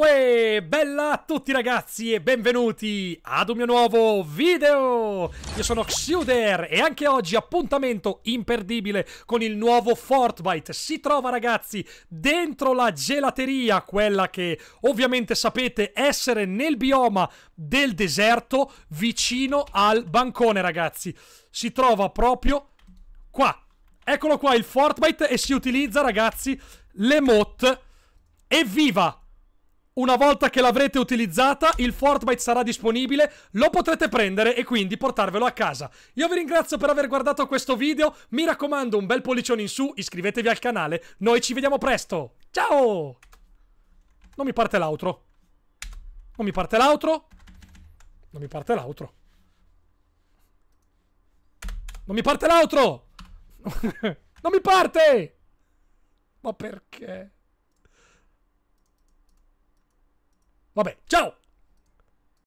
Uè, bella a tutti ragazzi e benvenuti ad un mio nuovo video! Io sono Xuder e anche oggi appuntamento imperdibile con il nuovo Fortnite. Si trova ragazzi dentro la gelateria, quella che ovviamente sapete essere nel bioma del deserto vicino al bancone ragazzi. Si trova proprio qua. Eccolo qua il Fortnite e si utilizza ragazzi l'emote Evviva! Una volta che l'avrete utilizzata, il Fortnite sarà disponibile, lo potrete prendere e quindi portarvelo a casa. Io vi ringrazio per aver guardato questo video, mi raccomando un bel pollicione in su, iscrivetevi al canale, noi ci vediamo presto, ciao! Non mi parte l'altro. Non mi parte l'altro. Non mi parte l'altro. Non mi parte l'altro! non mi parte! Ma perché? Vabbè, ciao!